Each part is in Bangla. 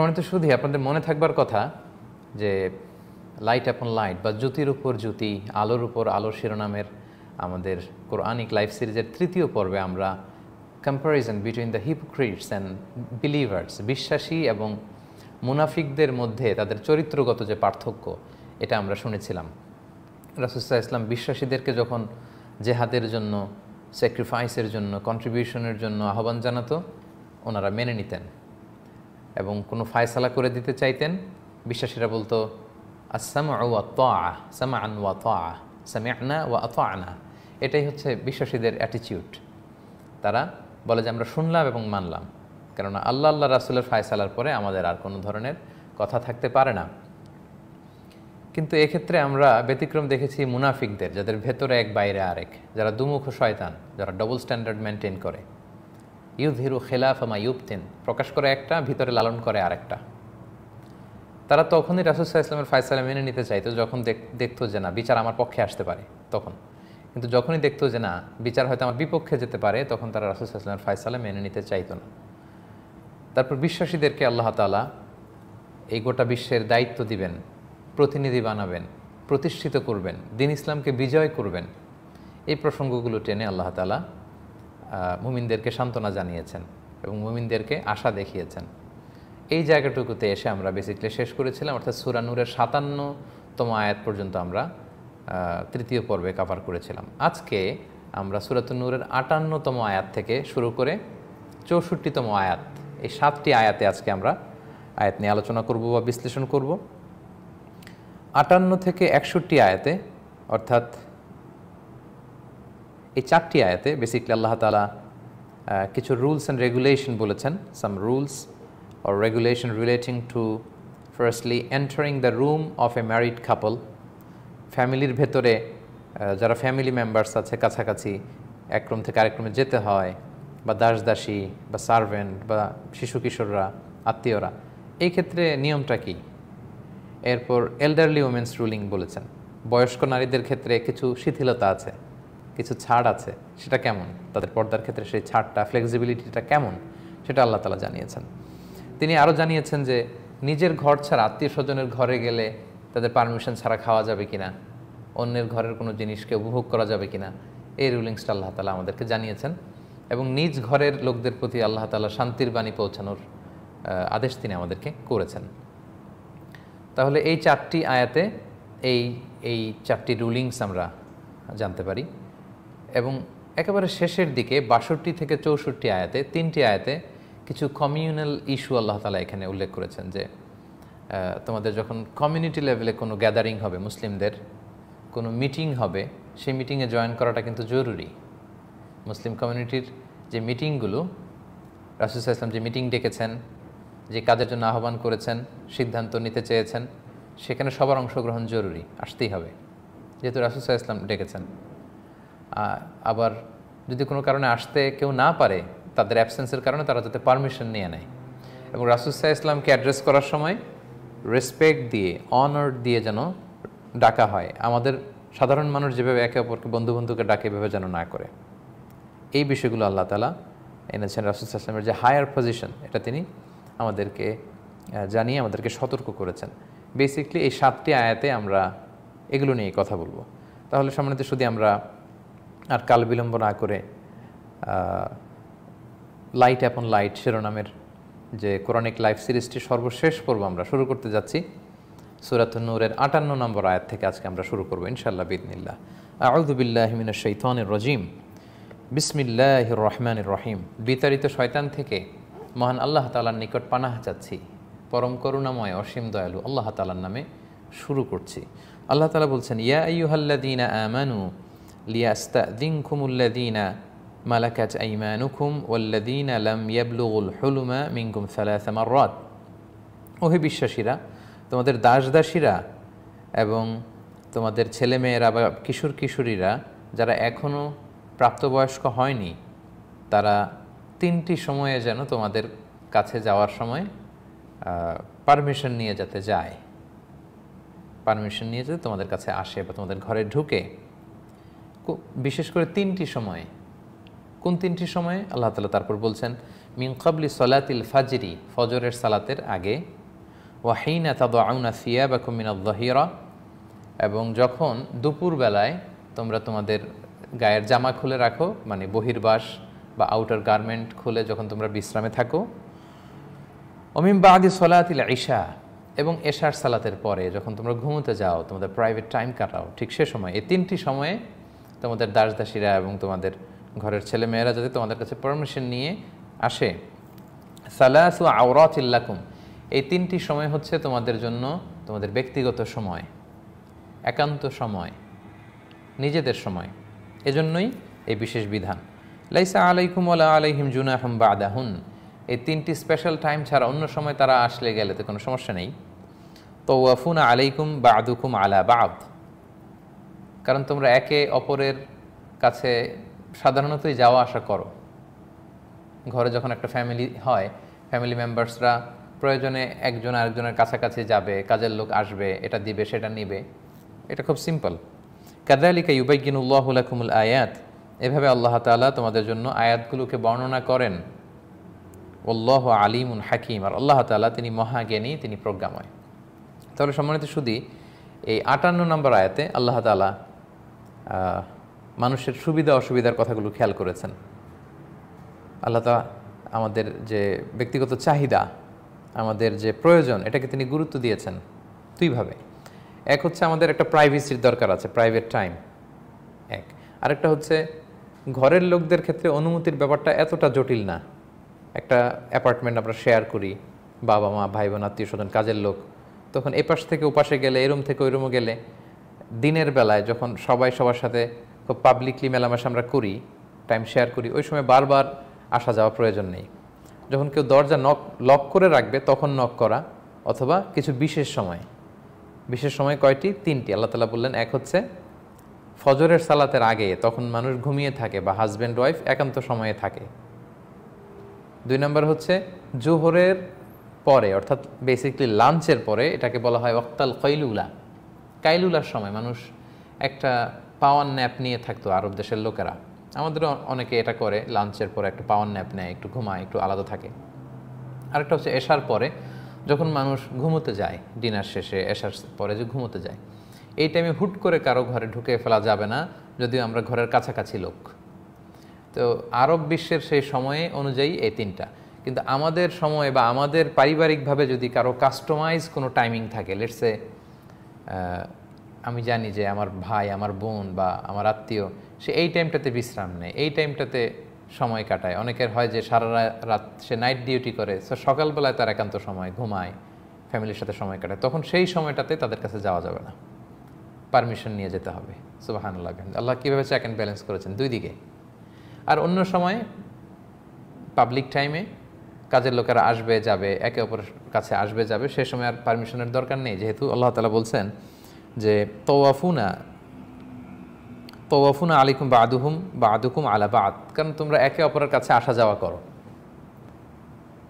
সমানিত শুধু আপনাদের মনে থাকবার কথা যে লাইট অ্যাপন লাইট বা জ্যোতির উপর জ্যোতি আলোর উপর আলো শিরোনামের আমাদের কোরআনিক লাইফ সিরিজের তৃতীয় পর্বে আমরা comparison between the hypocrites and believers বিশ্বাসী এবং মুনাফিকদের মধ্যে তাদের চরিত্রগত যে পার্থক্য এটা আমরা শুনেছিলাম রাসুসাহ ইসলাম বিশ্বাসীদেরকে যখন জেহাদের জন্য স্যাক্রিফাইসের জন্য কন্ট্রিবিউশনের জন্য আহ্বান জানাতো ওনারা মেনে নিতেন এবং কোনো ফায়সালা করে দিতে চাইতেন বিশ্বাসীরা বলতো আসামা আন ওয়া তা আনা ওয়া আত আনা এটাই হচ্ছে বিশ্বাসীদের অ্যাটিচিউড তারা বলে যে আমরা শুনলাম এবং মানলাম কেননা আল্লাহ আল্লাহ রাসুলের ফায়সালার পরে আমাদের আর কোনো ধরনের কথা থাকতে পারে না কিন্তু এক্ষেত্রে আমরা ব্যতিক্রম দেখেছি মুনাফিকদের যাদের ভেতরে এক বাইরে আরেক যারা দুমুখ শয়তান যারা ডবল স্ট্যান্ডার্ড মেনটেন করে খেলাফ খেলাফামা ইউবতিন প্রকাশ করে একটা ভিতরে লালন করে আরেকটা তারা তখনই রাসুসাহ ইসলামের ফায়সালা মেনে নিতে চাইতো যখন দেখতো যে না বিচার আমার পক্ষে আসতে পারে তখন কিন্তু যখনই দেখতো যে না বিচার হয়তো আমার বিপক্ষে যেতে পারে তখন তারা রাসুসাহ ইসলামের ফায়সালা মেনে নিতে চাইতো না তারপর বিশ্বাসীদেরকে আল্লাহ তালা এই গোটা বিশ্বের দায়িত্ব দিবেন প্রতিনিধি বানাবেন প্রতিষ্ঠিত করবেন দিন ইসলামকে বিজয় করবেন এই প্রসঙ্গগুলো টেনে আল্লাহ তালা মুমিনদেরকে সান্ত্বনা জানিয়েছেন এবং মুমিনদেরকে আশা দেখিয়েছেন এই জায়গাটুকুতে এসে আমরা বেসিক্যালি শেষ করেছিলাম অর্থাৎ সুরানুরের সাতান্নতম আয়াত পর্যন্ত আমরা তৃতীয় পর্বে কাভার করেছিলাম আজকে আমরা সুরাতুন্নুরের আটান্নতম আয়াত থেকে শুরু করে চৌষট্টিতম আয়াত এই সাতটি আয়াতে আজকে আমরা আয়াত নিয়ে আলোচনা করব বা বিশ্লেষণ করব আটান্ন থেকে একষট্টি আয়াতে অর্থাৎ এই চারটি আয়াতে বেসিকলি আল্লাহ তালা কিছু রুলস অ্যান্ড রেগুলেশন বলেছেন some rules or regulation relating to firstly entering the room of a married couple ফ্যামিলির ভেতরে যারা ফ্যামিলি মেম্বার্স আছে কাছাকাছি এক রুম থেকে আরেক যেতে হয় বা দাস দাসী বা সার্ভেন্ট বা শিশু কিশোররা আত্মীয়রা এই ক্ষেত্রে নিয়মটা কি এরপর এল্ডারলি উমেন্স রুলিং বলেছেন বয়স্ক নারীদের ক্ষেত্রে কিছু শিথিলতা আছে কিছু ছাড় আছে সেটা কেমন তাদের পর্দার ক্ষেত্রে সেই ছাড়টা ফ্লেক্সিবিলিটিটা কেমন সেটা আল্লাহ তালা জানিয়েছেন তিনি আরও জানিয়েছেন যে নিজের ঘর ছাড়া আত্মীয় স্বজনের ঘরে গেলে তাদের পারমিশন ছাড়া খাওয়া যাবে কিনা অন্যের ঘরের কোনো জিনিসকে উপভোগ করা যাবে কিনা এই রুলিংসটা আল্লাহ তালা আমাদেরকে জানিয়েছেন এবং নিজ ঘরের লোকদের প্রতি আল্লাহ তালা শান্তির বাণী পৌঁছানোর আদেশ তিনি আমাদেরকে করেছেন তাহলে এই চারটি আয়াতে এই এই চারটি রুলিংস আমরা জানতে পারি এবং একেবারে শেষের দিকে বাষট্টি থেকে চৌষট্টি আয়াতে তিনটি আয়াতে কিছু কমিউনাল ইস্যু আল্লাহ তালা এখানে উল্লেখ করেছেন যে তোমাদের যখন কমিউনিটি লেভেলে কোনো গ্যাদারিং হবে মুসলিমদের কোনো মিটিং হবে সেই মিটিংয়ে জয়েন করাটা কিন্তু জরুরি মুসলিম কমিউনিটির যে মিটিংগুলো রাসুসাহ ইসলাম যে মিটিং ডেকেছেন যে কাজের জন্য আহ্বান করেছেন সিদ্ধান্ত নিতে চেয়েছেন সেখানে সবার অংশগ্রহণ জরুরি আসতেই হবে যেহেতু রাসুসাহ ইসলাম ডেকেছেন আবার যদি কোনো কারণে আসতে কেউ না পারে তাদের অ্যাবসেন্সের কারণে তারা যাতে পারমিশন নিয়ে নেয় এবং রাসুসাহ ইসলামকে অ্যাড্রেস করার সময় রেসপেক্ট দিয়ে অনার দিয়ে যেন ডাকা হয় আমাদের সাধারণ মানুষ যেভাবে একে অপরকে বন্ধু বন্ধুকে ডাকে এভাবে যেন না করে এই বিষয়গুলো আল্লাহ তালা এনেছেন রাসুল ইসলামের যে হায়ার পজিশন এটা তিনি আমাদেরকে জানিয়ে আমাদেরকে সতর্ক করেছেন বেসিকলি এই সাতটি আয়াতে আমরা এগুলো নিয়ে কথা বলবো তাহলে সম্মানিত শুধু আমরা আর কাল বিলম্ব না করে লাইট অ্যাপন লাইট শিরোনামের যে কোরআনিক লাইফ সিরিজটি সর্বশেষ পর্ব আমরা শুরু করতে যাচ্ছি সুরাত নূরের আটান্ন নম্বর আয়াত থেকে আজকে আমরা শুরু করবো ইনশাল্লাহ বিদিনিল্লা আউদুবিল্লাহমিন শৈতানের রজিম বিসমিল্লাহ রহমান রহিম বিতাড়িত শয়তান থেকে মহান আল্লাহ তালার নিকট পানাহ চাচ্ছি পরম করুণাময় অসীম দয়ালু আল্লাহ তালার নামে শুরু করছি আল্লাহ তালা বলছেন ইয়া ইউহাল্লাদিনা আমানু ليستأذنكم الذين মালাকাত আইমানুকুম ওয়াল্লাদিন আলাম ইয়াবলুগুল হুলুমা মিঙ্কুম সালাসা মাররাত ওহে বিশ্বাসীরা তোমাদের দাসদাসীরা এবং তোমাদের ছেলেমেয়েরা বা কিশোর কিশোরীরা যারা এখনও প্রাপ্তবয়স্ক হয়নি তারা তিনটি সময়ে যেন তোমাদের কাছে যাওয়ার সময় পারমিশন নিয়ে যাতে যায় পারমিশন নিয়ে যেতে তোমাদের কাছে আসে বা তোমাদের ঘরে ঢুকে বিশেষ করে তিনটি সময়ে কোন তিনটি সময়ে আল্লাহ তালা তারপর বলছেন মিনকাবলি সলাতিল ফাজরি ফজরের সালাতের আগে ওয়াহিনা তাদা আউনা ফিয়া বা কুমিনাদ্দাহিরা এবং যখন দুপুরবেলায় তোমরা তোমাদের গায়ের জামা খুলে রাখো মানে বহির্বাস বা আউটার গার্মেন্ট খুলে যখন তোমরা বিশ্রামে থাকো অমিম আগে সলাতিল ঈশা এবং এশার সালাতের পরে যখন তোমরা ঘুমোতে যাও তোমাদের প্রাইভেট টাইম কাটাও ঠিক সে সময় এই তিনটি সময়ে তোমাদের দাস দাসীরা এবং তোমাদের ঘরের ছেলে মেয়েরা যদি তোমাদের কাছে পারমিশন নিয়ে আসে সালাস ও আওরাত ইল্লাকুম এই তিনটি সময় হচ্ছে তোমাদের জন্য তোমাদের ব্যক্তিগত সময় একান্ত সময় নিজেদের সময় এজন্যই এই বিশেষ বিধান লাইসা আলাইকুম আলা আলাইহিম জুনাহম বা আদাহুন এই তিনটি স্পেশাল টাইম ছাড়া অন্য সময় তারা আসলে গেলে তো কোনো সমস্যা নেই তো ওয়াফুন আলাইকুম বা আদুকুম আলা বা কারণ তোমরা একে অপরের কাছে সাধারণতই যাওয়া আসা করো ঘরে যখন একটা ফ্যামিলি হয় ফ্যামিলি মেম্বার্সরা প্রয়োজনে একজন আরেকজনের কাছাকাছি যাবে কাজের লোক আসবে এটা দিবে সেটা নিবে এটা খুব সিম্পল কাদালিকা ইউবাইগিনুল্লাহুল আয়াত এভাবে আল্লাহ তালা তোমাদের জন্য আয়াতগুলোকে বর্ণনা করেন উল্লাহ আলিমুন হাকিম আর আল্লাহ তালা তিনি মহাজ্ঞানী তিনি প্রজ্ঞাময় তাহলে সম্মানিত শুধু এই আটান্ন নম্বর আয়াতে আল্লাহ তালা মানুষের সুবিধা অসুবিধার কথাগুলো খেয়াল করেছেন আল্লাহ তা আমাদের যে ব্যক্তিগত চাহিদা আমাদের যে প্রয়োজন এটাকে তিনি গুরুত্ব দিয়েছেন দুইভাবে এক হচ্ছে আমাদের একটা প্রাইভেসির দরকার আছে প্রাইভেট টাইম এক আরেকটা হচ্ছে ঘরের লোকদের ক্ষেত্রে অনুমতির ব্যাপারটা এতটা জটিল না একটা অ্যাপার্টমেন্ট আমরা শেয়ার করি বাবা মা ভাই বোন আত্মীয় স্বজন কাজের লোক তখন এপাশ থেকে ওপাশে গেলে এরম থেকে ওই গেলে দিনের বেলায় যখন সবাই সবার সাথে খুব পাবলিকলি মেলামেশা আমরা করি টাইম শেয়ার করি ওই সময় বারবার আসা যাওয়া প্রয়োজন নেই যখন কেউ দরজা নক লক করে রাখবে তখন নক করা অথবা কিছু বিশেষ সময় বিশেষ সময় কয়টি তিনটি আল্লাহ তালা বললেন এক হচ্ছে ফজরের সালাতের আগে তখন মানুষ ঘুমিয়ে থাকে বা হাজব্যান্ড ওয়াইফ একান্ত সময়ে থাকে দুই নম্বর হচ্ছে জোহরের পরে অর্থাৎ বেসিকলি লাঞ্চের পরে এটাকে বলা হয় অক্তাল কৈলুলা কাইলুলার সময় মানুষ একটা পাওয়ার ন্যাপ নিয়ে থাকতো আরব দেশের লোকেরা আমাদেরও অনেকে এটা করে লাঞ্চের পরে একটু পাওয়ার ন্যাপ নেয় একটু ঘুমায় একটু আলাদা থাকে আরেকটা হচ্ছে এসার পরে যখন মানুষ ঘুমোতে যায় ডিনার শেষে এসার পরে যে ঘুমোতে যায় এই টাইমে হুট করে কারো ঘরে ঢুকে ফেলা যাবে না যদিও আমরা ঘরের কাছাকাছি লোক তো আরব বিশ্বের সেই সময়ে অনুযায়ী এই তিনটা কিন্তু আমাদের সময়ে বা আমাদের পারিবারিকভাবে যদি কারো কাস্টমাইজ কোনো টাইমিং থাকে লেটসে আমি জানি যে আমার ভাই আমার বোন বা আমার আত্মীয় সে এই টাইমটাতে বিশ্রাম নেয় এই টাইমটাতে সময় কাটায় অনেকের হয় যে সারা রাত সে নাইট ডিউটি করে সো সকালবেলায় তার একান্ত সময় ঘুমায় ফ্যামিলির সাথে সময় কাটায় তখন সেই সময়টাতে তাদের কাছে যাওয়া যাবে না পারমিশন নিয়ে যেতে হবে সুবাহান আল্লাহ আল্লাহ কীভাবে চেক অ্যান্ড ব্যালেন্স করেছেন দুই দিকে আর অন্য সময় পাবলিক টাইমে কাজের লোকেরা আসবে যাবে একে অপরের কাছে আসবে যাবে সে সময় আর পারমিশনের দরকার নেই যেহেতু আল্লাহ তালা বলছেন যে তোয়াফুনা তোয়াফুনা আলিকুম বা আদুহুম বা আদুকুম আলা বা আদ কারণ তোমরা একে অপরের কাছে আসা যাওয়া করো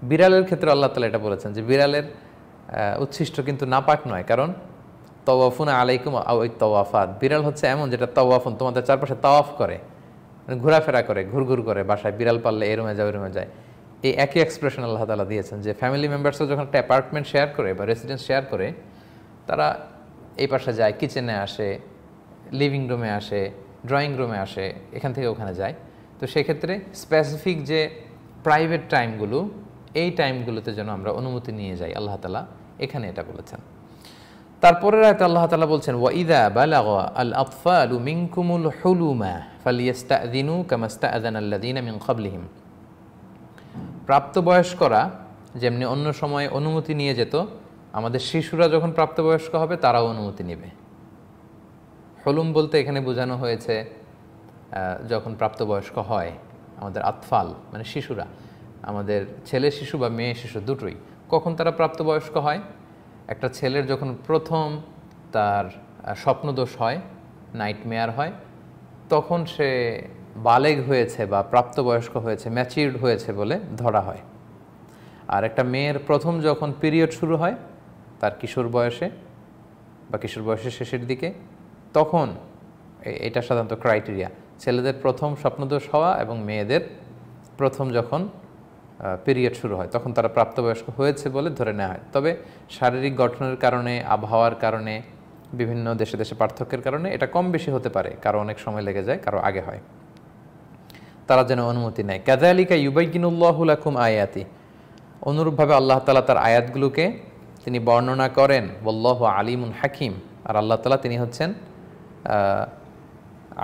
বিড়ালের ক্ষেত্রে আল্লাহ তালা এটা বলেছেন যে বিড়ালের উচ্ছিষ্ট কিন্তু নাপাক নয় কারণ তওয়াফুন আলাইকুম ওই তওয়াফাত বিড়াল হচ্ছে এমন যেটা তওয়াফুন তোমাদের চারপাশে তাওয়াফ করে মানে ঘোরাফেরা করে ঘুরঘুর করে বাসায় বিড়াল পাললে এরমে যায় ওরমে যায় এই একই এক্সপ্রেশন আল্লাহ তালা দিয়েছেন যে ফ্যামিলি মেম্বার্সরা যখন একটা অ্যাপার্টমেন্ট শেয়ার করে বা রেসিডেন্স শেয়ার করে তারা এই পাশে যায় কিচেনে আসে লিভিং রুমে আসে ড্রয়িং রুমে আসে এখান থেকে ওখানে যায় তো সেক্ষেত্রে স্পেসিফিক যে প্রাইভেট টাইমগুলো এই টাইমগুলোতে যেন আমরা অনুমতি নিয়ে যাই আল্লাহ তালা এখানে এটা বলেছেন তারপরে রায়তে আল্লাহ তালা বলছেন ওয়াইদা বালাগা আল আফা আলু মিঙ্কুমুল হলুমা ফালিয়াস্তা দিনু কামাস্তা আদান দিন আমি খাবলিহিম প্রাপ্তবয়স্করা যেমনি অন্য সময়ে অনুমতি নিয়ে যেত আমাদের শিশুরা যখন প্রাপ্তবয়স্ক হবে তারাও অনুমতি নেবে হলুম বলতে এখানে বোঝানো হয়েছে যখন প্রাপ্তবয়স্ক হয় আমাদের আতফাল মানে শিশুরা আমাদের ছেলে শিশু বা মেয়ে শিশু দুটোই কখন তারা প্রাপ্তবয়স্ক হয় একটা ছেলের যখন প্রথম তার স্বপ্নদোষ হয় নাইট মেয়ার হয় তখন সে বালেগ হয়েছে বা প্রাপ্তবয়স্ক হয়েছে ম্যাচিউর্ড হয়েছে বলে ধরা হয় আর একটা মেয়ের প্রথম যখন পিরিয়ড শুরু হয় তার কিশোর বয়সে বা কিশোর বয়সের শেষের দিকে তখন এটা সাধারণত ক্রাইটেরিয়া ছেলেদের প্রথম স্বপ্নদোষ হওয়া এবং মেয়েদের প্রথম যখন পিরিয়ড শুরু হয় তখন তারা প্রাপ্তবয়স্ক হয়েছে বলে ধরে নেওয়া হয় তবে শারীরিক গঠনের কারণে আবহাওয়ার কারণে বিভিন্ন দেশে দেশে পার্থক্যের কারণে এটা কম বেশি হতে পারে কারো অনেক সময় লেগে যায় কারো আগে হয় তারা যেন অনুমতি নেয় কাজালিকা ইউবাইকিনুল্লাহুল আকুম আয়াতি অনুরূপভাবে আল্লাহ তালা তার আয়াতগুলোকে তিনি বর্ণনা করেন বল্লহ আলিমুন হাকিম আর আল্লাহ তালা তিনি হচ্ছেন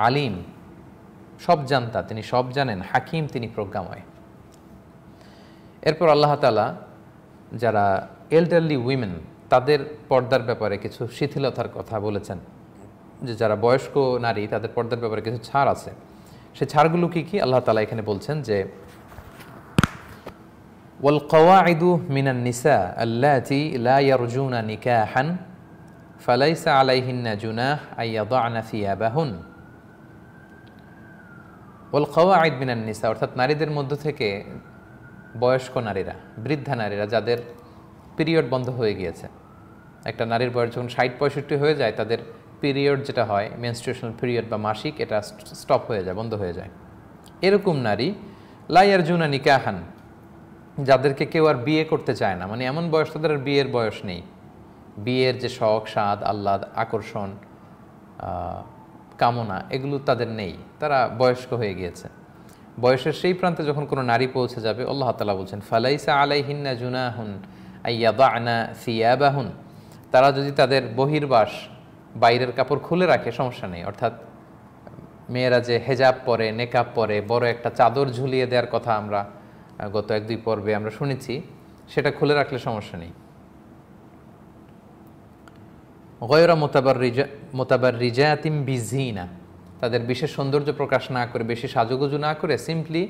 আলিম সব জানতা তিনি সব জানেন হাকিম তিনি প্রজ্ঞাময় এরপর আল্লাহ তালা যারা এল্ডারলি উইমেন তাদের পর্দার ব্যাপারে কিছু শিথিলতার কথা বলেছেন যে যারা বয়স্ক নারী তাদের পর্দার ব্যাপারে কিছু ছাড় আছে সে ছাড়গুলো কি কি আল্লাহ তালা এখানে বলছেন যে ওয়াল কওয়াইদু মিনান নিসা আল্লাতি লা ইয়ারজুনা নিকাহান ফালাইসা আলাইহিন্না জুনাহ আইয়াদানা সিয়াবাহুন ওয়াল কওয়াইদ মিনান নিসা অর্থাৎ নারীদের মধ্য থেকে বয়স্ক নারীরা বৃদ্ধা নারীরা যাদের পিরিয়ড বন্ধ হয়ে গিয়েছে একটা নারীর বয়স যখন ষাট পঁয়ষট্টি হয়ে যায় তাদের পিরিয়ড যেটা হয় মেনস্ট্রুয়েশনাল পিরিয়ড বা মাসিক এটা স্টপ হয়ে যায় বন্ধ হয়ে যায় এরকম নারী লাইয়ার জুনা নিকাহান যাদেরকে কেউ আর বিয়ে করতে চায় না মানে এমন বয়স তাদের আর বিয়ের বয়স নেই বিয়ের যে শখ স্বাদ আহ্লাদ আকর্ষণ কামনা এগুলো তাদের নেই তারা বয়স্ক হয়ে গিয়েছে বয়সের সেই প্রান্তে যখন কোনো নারী পৌঁছে যাবে আল্লাহ তালা বলছেন ফালাইসা হিন্না জুনাহুন আইয়াবা আনা সিয়াবাহুন তারা যদি তাদের বহির্বাস বাইরের কাপড় খুলে রাখে সমস্যা নেই অর্থাৎ মেয়েরা যে হেজাব পরে নেকাব পরে বড় একটা চাদর ঝুলিয়ে দেওয়ার কথা আমরা গত এক দুই পর্বে আমরা শুনেছি সেটা খুলে রাখলে সমস্যা নেই গয়রা মোতাবার রিজা মোতাবার রিজায়াতিম বিজিনা তাদের বিশেষ সৌন্দর্য প্রকাশ না করে বেশি সাজুগুজু না করে সিম্পলি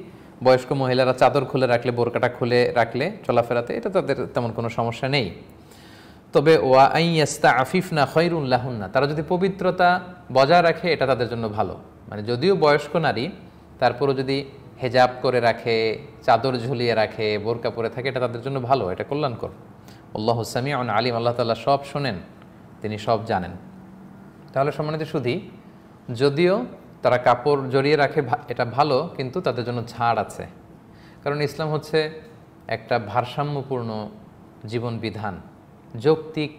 বয়স্ক মহিলারা চাদর খুলে রাখলে বোরকাটা খুলে রাখলে চলাফেরাতে এটা তাদের তেমন কোনো সমস্যা নেই তবে ওয়া আইয়াস্তা আফিফনা খৈরুল্লাহুন্না তারা যদি পবিত্রতা বজায় রাখে এটা তাদের জন্য ভালো মানে যদিও বয়স্ক নারী তারপরও যদি হেজাব করে রাখে চাদর ঝুলিয়ে রাখে বোরকা পরে থাকে এটা তাদের জন্য ভালো এটা কল্যাণকর আল্লাহ অন আলিম আল্লাহ তাল্লাহ সব শোনেন তিনি সব জানেন তাহলে সম্মানিত শুধু যদিও তারা কাপড় জড়িয়ে রাখে এটা ভালো কিন্তু তাদের জন্য ছাড় আছে কারণ ইসলাম হচ্ছে একটা ভারসাম্যপূর্ণ জীবন বিধান যৌক্তিক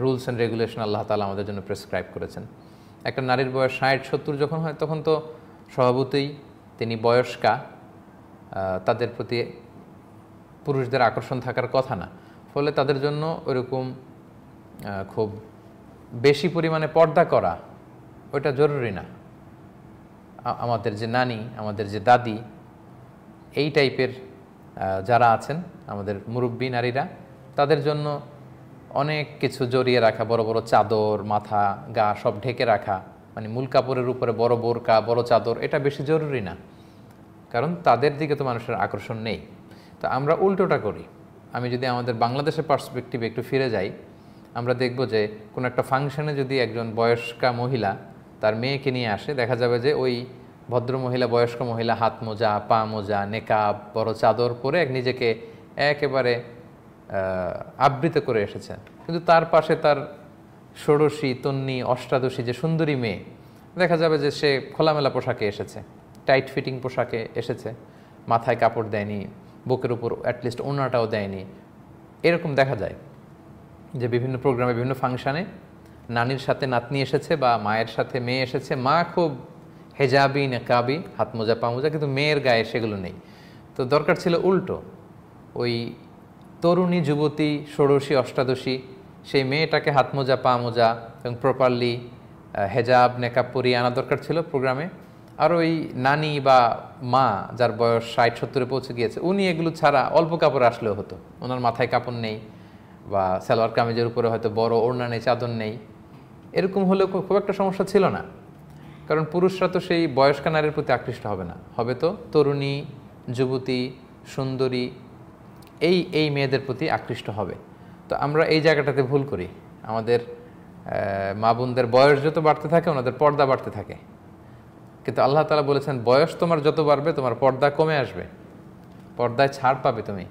রুলস অ্যান্ড রেগুলেশন আল্লাহ তালা আমাদের জন্য প্রেসক্রাইব করেছেন একটা নারীর বয়স ষাট সত্তর যখন হয় তখন তো স্বভাবতই তিনি বয়স্কা তাদের প্রতি পুরুষদের আকর্ষণ থাকার কথা না ফলে তাদের জন্য ওরকম খুব বেশি পরিমাণে পর্দা করা ওটা জরুরি না আমাদের যে নানি আমাদের যে দাদি এই টাইপের যারা আছেন আমাদের মুরব্বী নারীরা তাদের জন্য অনেক কিছু জড়িয়ে রাখা বড় বড় চাদর মাথা গা সব ঢেকে রাখা মানে মূল কাপড়ের উপরে বড় বোরকা বড় চাদর এটা বেশি জরুরি না কারণ তাদের দিকে তো মানুষের আকর্ষণ নেই তো আমরা উল্টোটা করি আমি যদি আমাদের বাংলাদেশের পার্সপেক্টিভে একটু ফিরে যাই আমরা দেখব যে কোনো একটা ফাংশনে যদি একজন বয়স্কা মহিলা তার মেয়েকে নিয়ে আসে দেখা যাবে যে ওই ভদ্র মহিলা বয়স্ক মহিলা হাত মোজা পা মোজা নেকাব বড় চাদর পরে এক নিজেকে একেবারে আবৃত করে এসেছেন কিন্তু তার পাশে তার ষোড়শী তন্নি অষ্টাদশী যে সুন্দরী মেয়ে দেখা যাবে যে সে খোলামেলা পোশাকে এসেছে টাইট ফিটিং পোশাকে এসেছে মাথায় কাপড় দেয়নি বুকের উপর অ্যাটলিস্ট ওনাটাও দেয়নি এরকম দেখা যায় যে বিভিন্ন প্রোগ্রামে বিভিন্ন ফাংশানে নানির সাথে নাতনি এসেছে বা মায়ের সাথে মেয়ে এসেছে মা খুব হেজাবি নেকাবি হাত মোজা পা মোজা কিন্তু মেয়ের গায়ে সেগুলো নেই তো দরকার ছিল উল্টো ওই তরুণী যুবতী ষোড়শী অষ্টাদশী সেই মেয়েটাকে হাত মোজা পা মোজা এবং প্রপারলি হেজাব নেকাপ পরিয়ে আনা দরকার ছিল প্রোগ্রামে আর ওই নানি বা মা যার বয়স ষাট সত্তরে পৌঁছে গিয়েছে উনি এগুলো ছাড়া অল্প কাপড় আসলেও হতো ওনার মাথায় কাপড় নেই বা সালোয়ার কামিজের উপরে হয়তো বড় ওড়না নেই চাদর নেই এরকম হলেও খুব একটা সমস্যা ছিল না কারণ পুরুষরা তো সেই বয়স্ক নারীর প্রতি আকৃষ্ট হবে না হবে তো তরুণী যুবতী সুন্দরী এই এই মেয়েদের প্রতি আকৃষ্ট হবে তো আমরা এই জায়গাটাতে ভুল করি আমাদের মা বোনদের বয়স যত বাড়তে থাকে ওনাদের পর্দা বাড়তে থাকে কিন্তু আল্লাহ তালা বলেছেন বয়স তোমার যত বাড়বে তোমার পর্দা কমে আসবে পর্দায় ছাড় পাবে তুমি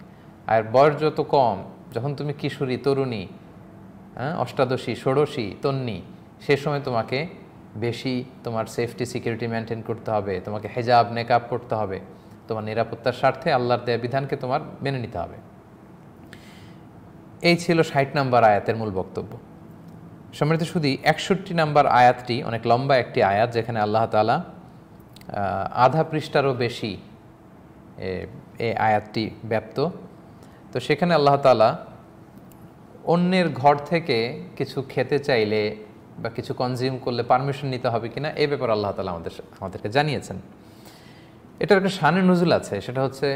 আর বয়স যত কম যখন তুমি কিশোরী তরুণী হ্যাঁ অষ্টাদশী ষোড়শী তন্নি সে সময় তোমাকে বেশি তোমার সেফটি সিকিউরিটি মেনটেন করতে হবে তোমাকে হেজাব মেকআপ করতে হবে তোমার নিরাপত্তার স্বার্থে আল্লাহর দেয়া বিধানকে তোমার মেনে নিতে হবে এই ছিল ষাট নাম্বার আয়াতের মূল বক্তব্য সমৃদ্ধ শুধু একষট্টি নাম্বার আয়াতটি অনেক লম্বা একটি আয়াত যেখানে আল্লাহ তালা আধা পৃষ্ঠারও বেশি এই আয়াতটি ব্যাপ্ত তো সেখানে আল্লাহ তালা অন্যের ঘর থেকে কিছু খেতে চাইলে বা কিছু কনজিউম করলে পারমিশন নিতে হবে কিনা এ ব্যাপারে আল্লাহ তালা আমাদের আমাদেরকে জানিয়েছেন এটার একটা শানের নজুল আছে সেটা হচ্ছে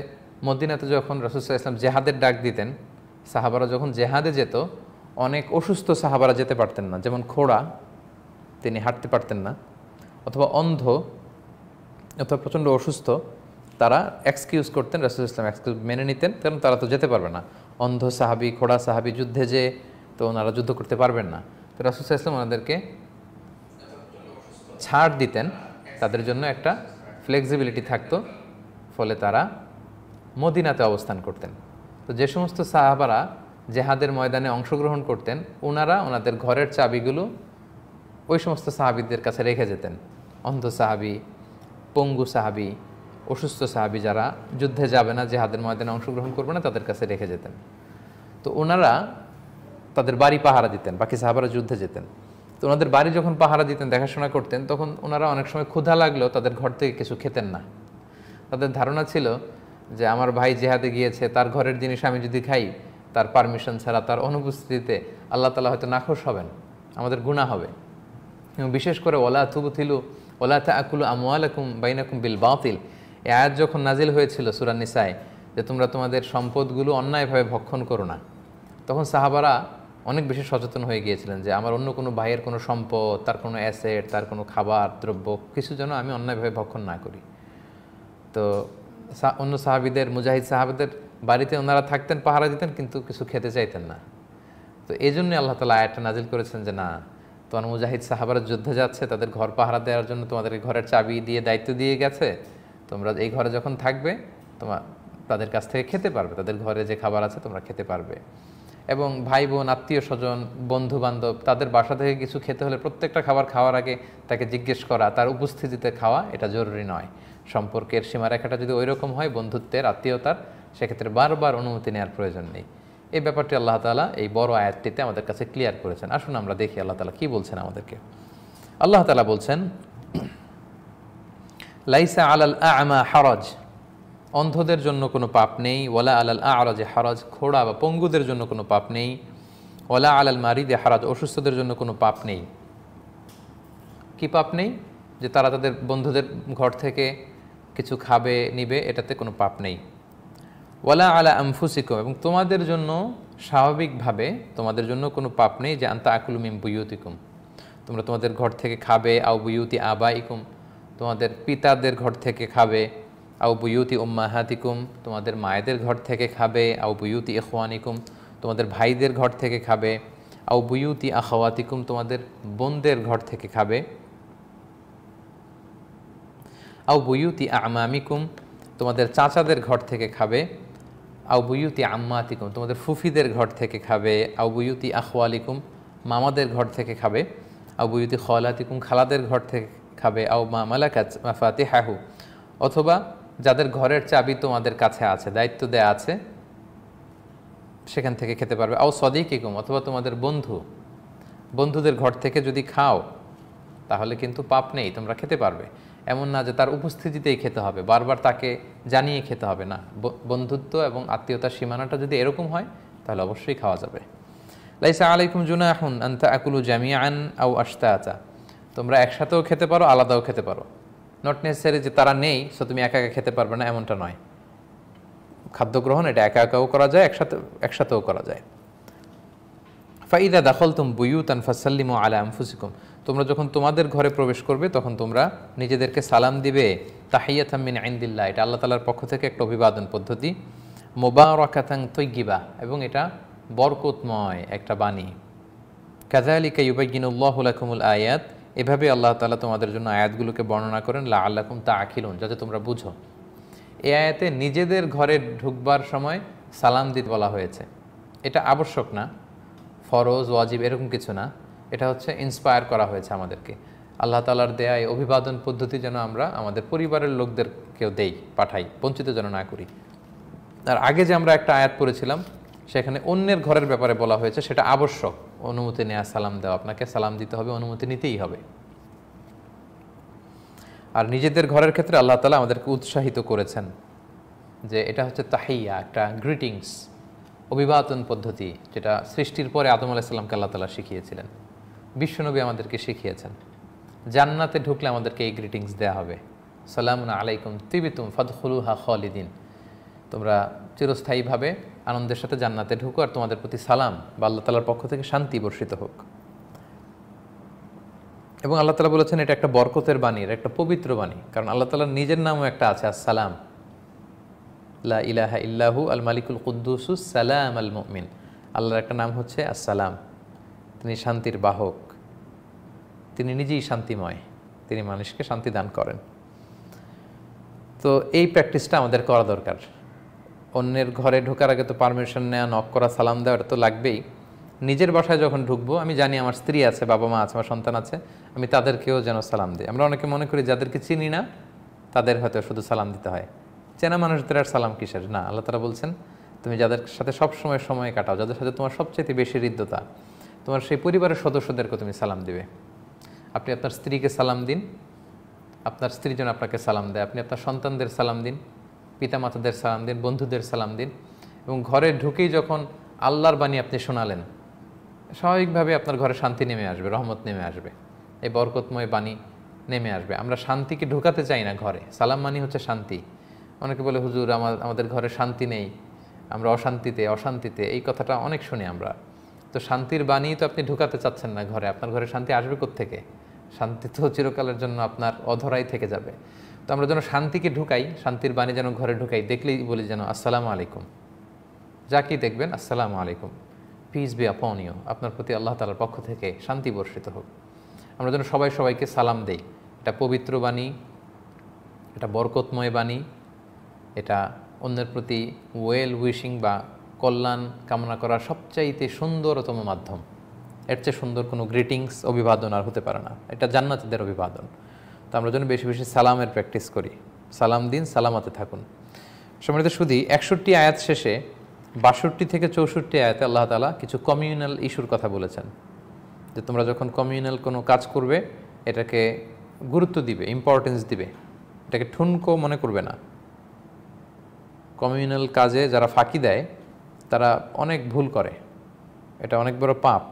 মদিনাতে যখন রসুল্লাহ ইসলাম জেহাদের ডাক দিতেন সাহাবারা যখন জেহাদে যেত অনেক অসুস্থ সাহাবারা যেতে পারতেন না যেমন খোড়া তিনি হাঁটতে পারতেন না অথবা অন্ধ অথবা প্রচণ্ড অসুস্থ তারা এক্সকিউজ করতেন রাসুল ইসলাম এক্সকিউজ মেনে নিতেন কারণ তারা তো যেতে পারবে না অন্ধ সাহাবি খোড়া সাহাবি যুদ্ধে যে তো ওনারা যুদ্ধ করতে পারবেন না তো রাসুল ইসলাম ওনাদেরকে ছাড় দিতেন তাদের জন্য একটা ফ্লেক্সিবিলিটি থাকতো ফলে তারা মদিনাতে অবস্থান করতেন তো যে সমস্ত সাহাবারা জেহাদের ময়দানে অংশগ্রহণ করতেন ওনারা ওনাদের ঘরের চাবিগুলো ওই সমস্ত সাহাবিদের কাছে রেখে যেতেন অন্ধ সাহাবি পঙ্গু সাহাবি অসুস্থ সাহাবি যারা যুদ্ধে যাবে না জেহাদের ময়দানে অংশগ্রহণ করবে না তাদের কাছে রেখে যেতেন তো ওনারা তাদের বাড়ি পাহারা দিতেন বাকি সাহাবারা যুদ্ধে যেতেন তো ওনাদের বাড়ি যখন পাহারা দিতেন দেখাশোনা করতেন তখন ওনারা অনেক সময় ক্ষুধা লাগলেও তাদের ঘর থেকে কিছু খেতেন না তাদের ধারণা ছিল যে আমার ভাই জেহাদে গিয়েছে তার ঘরের জিনিস আমি যদি খাই তার পারমিশন ছাড়া তার অনুপস্থিতিতে আল্লাহ তালা হয়তো নাখোশ হবেন আমাদের গুণা হবে এবং বিশেষ করে ওলা থুবুথিলু ওলা তা আকুলু আমুয়ালাকুম বাইনাকুম বিল বাতিল এ আয়াত যখন নাজিল হয়েছিল সুরানিসায় যে তোমরা তোমাদের সম্পদগুলো অন্যায়ভাবে ভক্ষণ করো না তখন সাহাবারা অনেক বেশি সচেতন হয়ে গিয়েছিলেন যে আমার অন্য কোনো ভাইয়ের কোনো সম্পদ তার কোনো অ্যাসেট তার কোনো খাবার দ্রব্য কিছু যেন আমি অন্যায়ভাবে ভক্ষণ না করি তো অন্য সাহাবিদের মুজাহিদ সাহাবিদের বাড়িতে ওনারা থাকতেন পাহারা দিতেন কিন্তু কিছু খেতে চাইতেন না তো এই জন্যই আল্লাহ তালা আয়াতটা নাজিল করেছেন যে না তোমার মুজাহিদ সাহাবারা যুদ্ধে যাচ্ছে তাদের ঘর পাহারা দেওয়ার জন্য তোমাদের ঘরের চাবি দিয়ে দায়িত্ব দিয়ে গেছে তোমরা এই ঘরে যখন থাকবে তোমার তাদের কাছ থেকে খেতে পারবে তাদের ঘরে যে খাবার আছে তোমরা খেতে পারবে এবং ভাই বোন আত্মীয় স্বজন বন্ধু বান্ধব তাদের বাসা থেকে কিছু খেতে হলে প্রত্যেকটা খাবার খাওয়ার আগে তাকে জিজ্ঞেস করা তার উপস্থিতিতে খাওয়া এটা জরুরি নয় সম্পর্কের সীমারেখাটা যদি ওই রকম হয় বন্ধুত্বের আত্মীয়তার সেক্ষেত্রে বারবার অনুমতি নেওয়ার প্রয়োজন নেই এই ব্যাপারটি আল্লাহ তালা এই বড় আয়াতটিতে আমাদের কাছে ক্লিয়ার করেছেন আসুন আমরা দেখি আল্লাহ তালা কি বলছেন আমাদেরকে আল্লাহ তালা বলছেন লাইসা আলাল আমা হারজ অন্ধদের জন্য কোনো পাপ নেই ওলা আলাল আরাজে হারাজ খোড়া বা পঙ্গুদের জন্য কোনো পাপ নেই ওলা আলাল মারিদে হারাজ অসুস্থদের জন্য কোনো পাপ নেই কি পাপ নেই যে তারা তাদের বন্ধুদের ঘর থেকে কিছু খাবে নিবে এটাতে কোনো পাপ নেই ওয়ালা আলা আমফুসিকম এবং তোমাদের জন্য স্বাভাবিকভাবে তোমাদের জন্য কোনো পাপ নেই যে আন্তা আকুলুমিম বুয়ুতিকুম তোমরা তোমাদের ঘর থেকে খাবে আউ বুয়ুতি আবা তোমাদের পিতাদের ঘর থেকে খাবে আউ বুয়ুতি উম্মাহাতিকুম তোমাদের মায়েদের ঘর থেকে খাবে আউ বুয়ুতি এখোয়ানিকুম তোমাদের ভাইদের ঘর থেকে খাবে আউ বুয়ুতি আখাওয়াতিকুম তোমাদের বোনদের ঘর থেকে খাবে আউ বুয়ুতি আমামিকুম তোমাদের চাচাদের ঘর থেকে খাবে আউ বুয়ুতি আম্মাতিকুম তোমাদের ফুফিদের ঘর থেকে খাবে আউ বুয়ুতি আখওয়ালিকুম মামাদের ঘর থেকে খাবে আউ বুয়ুতি খলাতিকুম খালাদের ঘর থেকে খাবে আউ মা মাফাতে হাহু অথবা যাদের ঘরের চাবি তোমাদের কাছে আছে দায়িত্ব দেয়া আছে সেখান থেকে খেতে পারবে আও সদিকিকুম অথবা তোমাদের বন্ধু বন্ধুদের ঘর থেকে যদি খাও তাহলে কিন্তু পাপ নেই তোমরা খেতে পারবে এমন না যে তার উপস্থিতিতেই খেতে হবে বারবার তাকে জানিয়ে খেতে হবে না বন্ধুত্ব এবং আত্মীয়তার সীমানাটা যদি এরকম হয় তাহলে অবশ্যই খাওয়া যাবে লাইসা আলাইকুম জুনা এখন আন্তা আকুলু জামিয়ান আউ আস্তা তোমরা একসাথেও খেতে পারো আলাদাও খেতে পারো নট নেসেসারি যে তারা নেই সো তুমি একা একা খেতে পারবে না এমনটা নয় খাদ্য গ্রহণ এটা একা একাও করা যায় একসাথে একসাথেও করা যায় ফাইদা দাখল তুম বুয়ু তান ফাসাল্লিম আলা আমফুসিকুম তোমরা যখন তোমাদের ঘরে প্রবেশ করবে তখন তোমরা নিজেদেরকে সালাম দিবে তাহিয়াতামিন আইনদিল্লা এটা আল্লাহ তালার পক্ষ থেকে একটা অভিবাদন পদ্ধতি মোবারকাতাং তৈগিবা এবং এটা বরকতময় একটা বাণী কাজা কাজালিকা ইউবাইগিনুল্লাহুল আয়াত এভাবে আল্লাহ তালা তোমাদের জন্য আয়াতগুলোকে বর্ণনা করেন লা আল্লাকুম তা আখিলুন যাতে তোমরা বুঝো এ আয়াতে নিজেদের ঘরে ঢুকবার সময় সালাম দিত বলা হয়েছে এটা আবশ্যক না ফরজ ওয়াজিব এরকম কিছু না এটা হচ্ছে ইন্সপায়ার করা হয়েছে আমাদেরকে আল্লাহ তালার দেয়া এই অভিবাদন পদ্ধতি যেন আমরা আমাদের পরিবারের লোকদেরকেও দেই পাঠাই বঞ্চিত যেন না করি আর আগে যে আমরা একটা আয়াত পড়েছিলাম সেখানে অন্যের ঘরের ব্যাপারে বলা হয়েছে সেটা আবশ্যক অনুমতি নেওয়া সালাম দেওয়া আপনাকে সালাম দিতে হবে অনুমতি নিতেই হবে আর নিজেদের ঘরের ক্ষেত্রে আল্লাহ তালা আমাদেরকে উৎসাহিত করেছেন যে এটা হচ্ছে তাহাইয়া একটা গ্রিটিংস অভিবাদন পদ্ধতি যেটা সৃষ্টির পরে আদম আলাইসাল্লামকে আল্লাহ তালা শিখিয়েছিলেন বিশ্বনবী আমাদেরকে শিখিয়েছেন জান্নাতে ঢুকলে আমাদেরকে এই গ্রিটিংস দেয়া হবে সালামুন আলাইকুম তিবিতুম হুলুহা খলিদিন তোমরা চিরস্থায়ীভাবে আনন্দের সাথে জান্নাতে ঢুকো আর তোমাদের প্রতি সালাম বা আল্লাহ তালার পক্ষ থেকে শান্তি বর্ষিত হোক এবং আল্লাহ তালা বলেছেন এটা একটা বরকতের বাণী একটা পবিত্র বাণী কারণ আল্লাহ তালার নিজের নামও একটা আছে আসসালাম লা ইলাহা ইল্লাহু আল মালিকুল কুদ্দুসু সালাম আল মুমিন আল্লাহর একটা নাম হচ্ছে আসসালাম তিনি শান্তির বাহক তিনি নিজেই শান্তিময় তিনি মানুষকে শান্তি দান করেন তো এই প্র্যাকটিসটা আমাদের করা দরকার অন্যের ঘরে ঢোকার আগে তো পারমিশন নেওয়া নক করা সালাম দেওয়ার তো লাগবেই নিজের বাসায় যখন ঢুকবো আমি জানি আমার স্ত্রী আছে বাবা মা আছে আমার সন্তান আছে আমি তাদেরকেও যেন সালাম দিই আমরা অনেকে মনে করি যাদেরকে চিনি না তাদের হয়তো শুধু সালাম দিতে হয় চেনা মানুষদের আর সালাম কিসের না আল্লাহ তারা বলছেন তুমি যাদের সাথে সব সময় সময় কাটাও যাদের সাথে তোমার সবচেয়ে বেশি হৃদ্যতা তোমার সেই পরিবারের সদস্যদেরকে তুমি সালাম দিবে আপনি আপনার স্ত্রীকে সালাম দিন আপনার স্ত্রী যেন আপনাকে সালাম দেয় আপনি আপনার সন্তানদের সালাম দিন পিতামাতাদের সালাম দিন বন্ধুদের সালাম দিন এবং ঘরে ঢুকেই যখন আল্লাহর বাণী আপনি শোনালেন স্বাভাবিকভাবে আপনার ঘরে শান্তি নেমে আসবে রহমত নেমে আসবে এই বরকতময় বাণী নেমে আসবে আমরা শান্তিকে ঢুকাতে চাই না ঘরে সালাম মানি হচ্ছে শান্তি অনেকে বলে হুজুর আমার আমাদের ঘরে শান্তি নেই আমরা অশান্তিতে অশান্তিতে এই কথাটা অনেক শুনি আমরা তো শান্তির বাণী তো আপনি ঢুকাতে চাচ্ছেন না ঘরে আপনার ঘরে শান্তি আসবে থেকে শান্তি তো চিরকালের জন্য আপনার অধরাই থেকে যাবে তো আমরা যেন শান্তিকে ঢুকাই শান্তির বাণী যেন ঘরে ঢুকাই দেখলেই বলি যেন আসসালামু আলাইকুম যাকেই দেখবেন আসসালামু আলাইকুম পিস বি আপনীয় আপনার প্রতি আল্লাহ তালার পক্ষ থেকে শান্তি বর্ষিত হোক আমরা যেন সবাই সবাইকে সালাম দেই এটা পবিত্র বাণী এটা বরকতময় বাণী এটা অন্যের প্রতি ওয়েল উইশিং বা কল্যাণ কামনা করার সবচাইতে সুন্দরতম মাধ্যম এর চেয়ে সুন্দর কোনো গ্রিটিংস অভিবাদন আর হতে পারে না এটা জান্নাতদের অভিবাদন তো আমরা যেন বেশি বেশি সালামের প্র্যাকটিস করি সালাম দিন সালামাতে থাকুন সম্মানিত শুধু একষট্টি আয়াত শেষে বাষট্টি থেকে চৌষট্টি আয়াতে আল্লাহ তালা কিছু কমিউনাল ইস্যুর কথা বলেছেন যে তোমরা যখন কমিউনাল কোনো কাজ করবে এটাকে গুরুত্ব দিবে ইম্পর্টেন্স দিবে এটাকে ঠুনকো মনে করবে না কমিউনাল কাজে যারা ফাঁকি দেয় তারা অনেক ভুল করে এটা অনেক বড় পাপ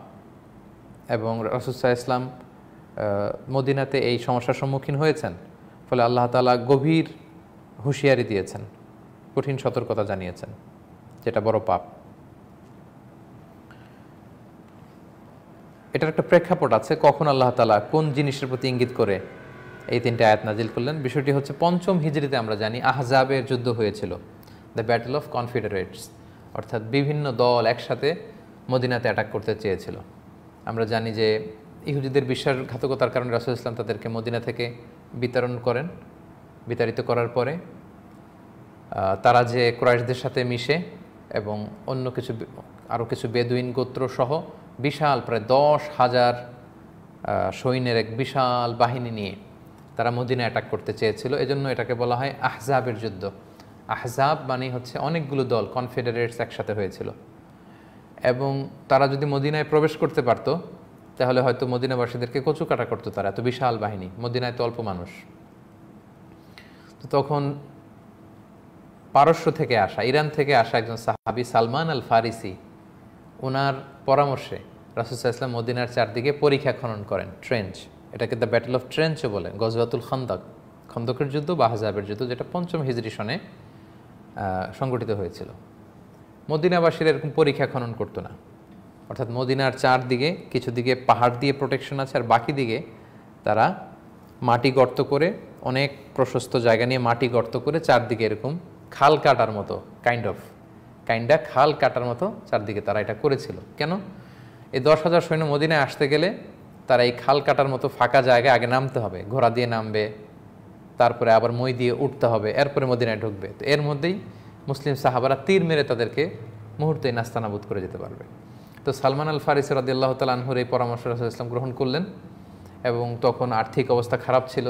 এবং রসুসাহ ইসলাম মদিনাতে এই সমস্যার সম্মুখীন হয়েছেন ফলে আল্লাহ তালা গভীর হুঁশিয়ারি দিয়েছেন কঠিন সতর্কতা জানিয়েছেন যেটা বড় পাপ এটার একটা প্রেক্ষাপট আছে কখন আল্লাহ তালা কোন জিনিসের প্রতি ইঙ্গিত করে এই তিনটে আয়াত নাজিল করলেন বিষয়টি হচ্ছে পঞ্চম হিজড়িতে আমরা জানি আহজাবের যুদ্ধ হয়েছিল দ্য ব্যাটল অফ কনফেডারেটস অর্থাৎ বিভিন্ন দল একসাথে মদিনাতে অ্যাটাক করতে চেয়েছিল আমরা জানি যে ইহুদিদের বিশ্বাসঘাতকতার কারণে রাসুল ইসলাম তাদেরকে মদিনা থেকে বিতরণ করেন বিতাড়িত করার পরে তারা যে ক্রয়েশদের সাথে মিশে এবং অন্য কিছু আরও কিছু বেদুইন গোত্র সহ বিশাল প্রায় দশ হাজার সৈন্যের এক বিশাল বাহিনী নিয়ে তারা মদিনা অ্যাটাক করতে চেয়েছিল এজন্য এটাকে বলা হয় আহজাবের যুদ্ধ আহজাব মানে হচ্ছে অনেকগুলো দল কনফেডারেটস একসাথে হয়েছিল এবং তারা যদি মদিনায় প্রবেশ করতে পারতো তাহলে হয়তো মদিনাবাসীদেরকে কচু কাটা করতো তারা এত বিশাল বাহিনী মদিনায় তো অল্প মানুষ তো তখন পারস্য থেকে আসা ইরান থেকে আসা একজন সাহাবি সালমান আল ফারিসি ওনার পরামর্শে রাসুসা ইসলাম মদিনার চারদিকে পরীক্ষা খনন করেন ট্রেঞ্চ এটাকে দ্য ব্যাটেল অফ ট্রেঞ্চ বলে গজবাতুল খন্দক খন্দকের যুদ্ধ বা হাজাবের যুদ্ধ যেটা পঞ্চম হিজরি সনে সংগঠিত হয়েছিল মদিনাবাসীরা এরকম পরীক্ষা খনন করতো না অর্থাৎ মদিনার চারদিকে কিছু দিকে পাহাড় দিয়ে প্রোটেকশন আছে আর বাকি দিকে তারা মাটি গর্ত করে অনেক প্রশস্ত জায়গা নিয়ে মাটি গর্ত করে চারদিকে এরকম খাল কাটার মতো কাইন্ড অফ কাইন্ডা খাল কাটার মতো চারদিকে তারা এটা করেছিল কেন এই দশ হাজার সৈন্য মদিনায় আসতে গেলে তারা এই খাল কাটার মতো ফাঁকা জায়গায় আগে নামতে হবে ঘোড়া দিয়ে নামবে তারপরে আবার মই দিয়ে উঠতে হবে এরপরে মদিনায় ঢুকবে তো এর মধ্যেই মুসলিম সাহাবারা তীর মেরে তাদেরকে মুহূর্তেই নাস্তানাবুদ করে যেতে পারবে তো সালমান আল ফারিস রাদিল্লাহ তালানহুর এই পরামর্শ রাসুল ইসলাম গ্রহণ করলেন এবং তখন আর্থিক অবস্থা খারাপ ছিল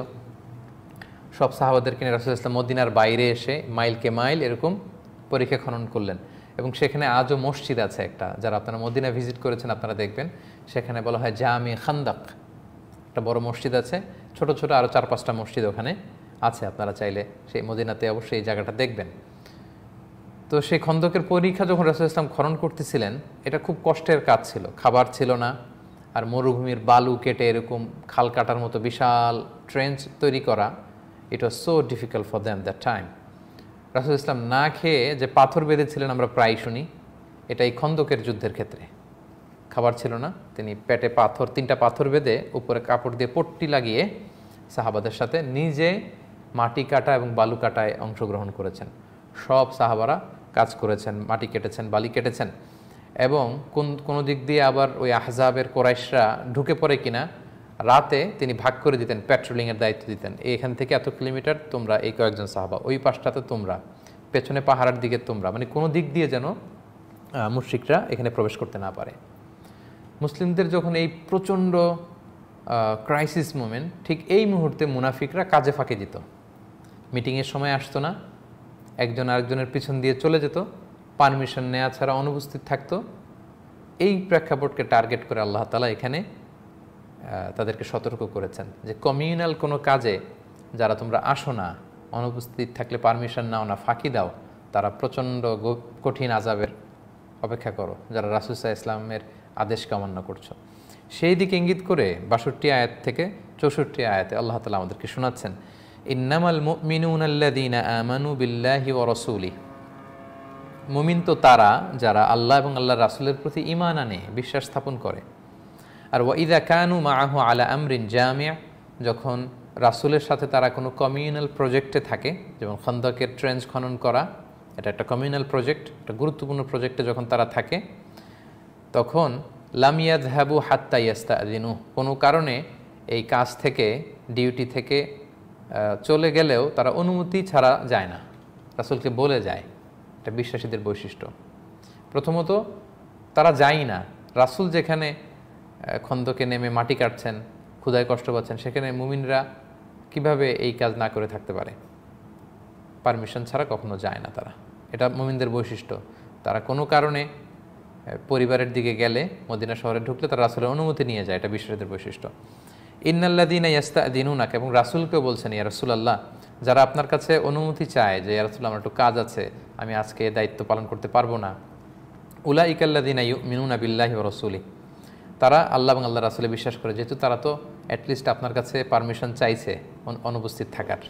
সব সাহাবাদেরকে নিয়ে রাসুল ইসলাম মদিনার বাইরে এসে মাইলকে মাইল এরকম পরীক্ষা খনন করলেন এবং সেখানে আজও মসজিদ আছে একটা যারা আপনারা মদিনা ভিজিট করেছেন আপনারা দেখবেন সেখানে বলা হয় জামি খান্দাক একটা বড় মসজিদ আছে ছোট ছোট আরও চার পাঁচটা মসজিদ ওখানে আছে আপনারা চাইলে সেই মদিনাতে অবশ্যই এই জায়গাটা দেখবেন তো সেই খন্দকের পরীক্ষা যখন রাসুল ইসলাম খনন করতেছিলেন এটা খুব কষ্টের কাজ ছিল খাবার ছিল না আর মরুভূমির বালু কেটে এরকম খাল কাটার মতো বিশাল ট্রেঞ্চ তৈরি করা it was so difficult for them that time রাসুল ইসলাম না খেয়ে যে পাথর বেঁধেছিলেন আমরা প্রায় শুনি এটা এই খন্দকের যুদ্ধের ক্ষেত্রে খাবার ছিল না তিনি পেটে পাথর তিনটা পাথর বেঁধে উপরে কাপড় দিয়ে পট্টি লাগিয়ে সাহাবাদের সাথে নিজে মাটি কাটা এবং বালু কাটায় অংশগ্রহণ করেছেন সব সাহাবারা কাজ করেছেন মাটি কেটেছেন বালি কেটেছেন এবং কোন কোনো দিক দিয়ে আবার ওই আহজাবের কোরাইশরা ঢুকে পড়ে কিনা রাতে তিনি ভাগ করে দিতেন প্যাট্রোলিংয়ের দায়িত্ব দিতেন এখান থেকে এত কিলোমিটার তোমরা এই কয়েকজন সাহাবা ওই পাশটাতে তোমরা পেছনে পাহাড়ের দিকে তোমরা মানে কোনো দিক দিয়ে যেন মুশ্রিকরা এখানে প্রবেশ করতে না পারে মুসলিমদের যখন এই প্রচণ্ড ক্রাইসিস মুমেন্ট ঠিক এই মুহূর্তে মুনাফিকরা কাজে ফাঁকে দিত মিটিংয়ের সময় আসতো না একজন আরেকজনের পিছন দিয়ে চলে যেত পারমিশন নেওয়া ছাড়া অনুপস্থিত থাকতো এই প্রেক্ষাপটকে টার্গেট করে আল্লাহ তালা এখানে তাদেরকে সতর্ক করেছেন যে কমিউনাল কোনো কাজে যারা তোমরা আসো না অনুপস্থিত থাকলে পারমিশন নাও না ফাঁকি দাও তারা প্রচণ্ড কঠিন আজাবের অপেক্ষা করো যারা রাসুসা ইসলামের আদেশ কামান্না করছো সেই দিকে ইঙ্গিত করে বাষট্টি আয়াত থেকে চৌষট্টি আয়াতে আল্লাহ তালা আমাদেরকে শোনাচ্ছেন ইন্নামাল মিনুনাল্লাদিন আমানু বিল্লাহি ও রসুলি মুমিন তো তারা যারা আল্লাহ এবং আল্লাহ রাসুলের প্রতি ইমান আনে বিশ্বাস স্থাপন করে আর ওয়াইদা কানু মাহু আলা আমরিন জামিয়া যখন রাসুলের সাথে তারা কোনো কমিউনাল প্রজেক্টে থাকে যেমন খন্দকের ট্রেঞ্চ খনন করা এটা একটা কমিউনাল প্রজেক্ট একটা গুরুত্বপূর্ণ প্রজেক্টে যখন তারা থাকে তখন লামিয়াদ হাবু হাত্তা ইয়াস্তা কোনো কারণে এই কাজ থেকে ডিউটি থেকে চলে গেলেও তারা অনুমতি ছাড়া যায় না রাসুলকে বলে যায় এটা বিশ্বাসীদের বৈশিষ্ট্য প্রথমত তারা যায় না রাসুল যেখানে খন্দকে নেমে মাটি কাটছেন ক্ষুদায় কষ্ট পাচ্ছেন সেখানে মুমিনরা কিভাবে এই কাজ না করে থাকতে পারে পারমিশন ছাড়া কখনো যায় না তারা এটা মুমিনদের বৈশিষ্ট্য তারা কোনো কারণে পরিবারের দিকে গেলে মদিনা শহরে ঢুকলে তারা রাসুলের অনুমতি নিয়ে যায় এটা বিশ্বাসীদের বৈশিষ্ট্য ইন্নাল্লাদিনা ইয়াস্তা দিনুনাক এবং রাসুলকেও বলছেন ইয়া আল্লাহ যারা আপনার কাছে অনুমতি চায় যে ইয়ারসুল আমার একটু কাজ আছে আমি আজকে দায়িত্ব পালন করতে পারবো না উলা মিনু না বিল্লাহি ও রসুলি তারা আল্লাহ এবং আল্লাহ রাসুলে বিশ্বাস করে যেহেতু তারা তো অ্যাটলিস্ট আপনার কাছে পারমিশন চাইছে অনুপস্থিত থাকার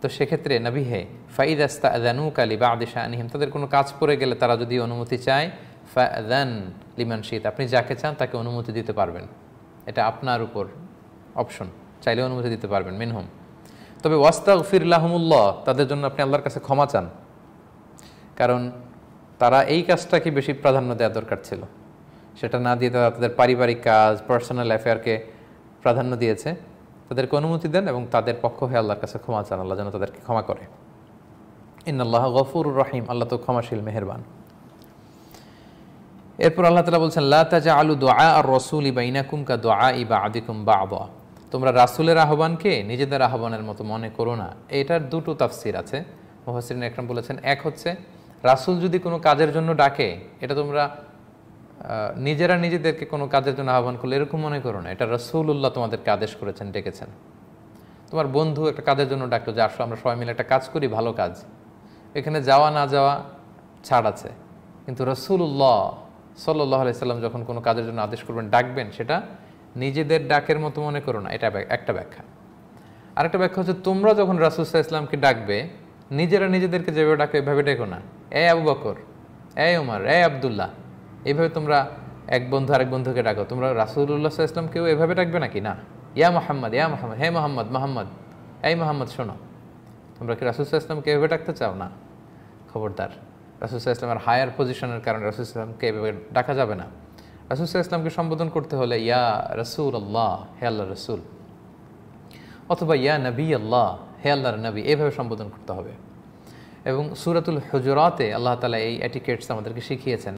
তো সেক্ষেত্রে নবী হে ফাইদ আস্তা আদানু কালি বা আদিশা আনিহিম তাদের কোনো কাজ পড়ে গেলে তারা যদি অনুমতি চায় ফা লিমান শীত আপনি যাকে চান তাকে অনুমতি দিতে পারবেন এটা আপনার উপর অপশন চাইলে অনুমতি দিতে পারবেন মিনহুম তবে ওয়াস্তাক ফিরলাহমুল্লাহ তাদের জন্য আপনি আল্লাহর কাছে ক্ষমা চান কারণ তারা এই কাজটাকে বেশি প্রাধান্য দেওয়া দরকার ছিল সেটা না দিয়ে তারা তাদের পারিবারিক কাজ পার্সোনাল অ্যাফেয়ারকে প্রাধান্য দিয়েছে তাদেরকে অনুমতি দেন এবং তাদের পক্ষ হয়ে আল্লাহর কাছে ক্ষমা চান আল্লাহ যেন তাদেরকে ক্ষমা করে ইন আল্লাহ গফুর রহিম আল্লাহ তো ক্ষমাশীল মেহরবান এরপর আল্লাহ তালা বলছেন লাতাজা আলু দোয়া আর রসুল ইবা ইনাকুম কা দোয়া ইবা আদিকুম বা আবা তোমরা রাসুলের আহ্বানকে নিজেদের আহ্বানের মতো মনে করো না এটার দুটো তাফসির আছে মোহাসিন একরম বলেছেন এক হচ্ছে রাসুল যদি কোনো কাজের জন্য ডাকে এটা তোমরা নিজেরা নিজেদেরকে কোনো কাজের জন্য আহ্বান করলে এরকম মনে করো না এটা রসুল্লাহ তোমাদেরকে আদেশ করেছেন ডেকেছেন তোমার বন্ধু একটা কাজের জন্য ডাকলো যে আসলে আমরা সবাই মিলে একটা কাজ করি ভালো কাজ এখানে যাওয়া না যাওয়া ছাড় আছে কিন্তু রসুল্লাহ সাল্লাহ আলাইসাল্লাম যখন কোনো কাজের জন্য আদেশ করবেন ডাকবেন সেটা নিজেদের ডাকের মতো মনে করো না এটা একটা ব্যাখ্যা আরেকটা ব্যাখ্যা হচ্ছে তোমরা যখন রাসুসাহ ইসলামকে ডাকবে নিজেরা নিজেদেরকে যেভাবে ডাকবে এভাবে ডেকো না এ আবু বকর এ ওমর এ আবদুল্লাহ এইভাবে তোমরা এক বন্ধু আরেক বন্ধুকে ডাকো তোমরা রাসুল্লাহ ইসলামকেও এভাবে ডাকবে নাকি না ইয়া মোহাম্মদ ইয়া মোহাম্মদ হে মোহাম্মদ মোহাম্মদ এই মোহাম্মদ শোনো তোমরা কি রাসুল ইসলামকে এভাবে ডাকতে চাও না খবরদার রাসুসাহ ইসলামের হায়ার পজিশনের কারণে রাসুল ইসলামকে এভাবে ডাকা যাবে না রাসুসাহ ইসলামকে সম্বোধন করতে হলে ইয়া রসুল আল্লাহ হে আল্লাহ রসুল অথবা ইয়া নবী আল্লাহ হে আল্লাহর নবী এভাবে সম্বোধন করতে হবে এবং সুরাতুল হজরাতে আল্লাহ তালা এই অ্যাটিকেটস আমাদেরকে শিখিয়েছেন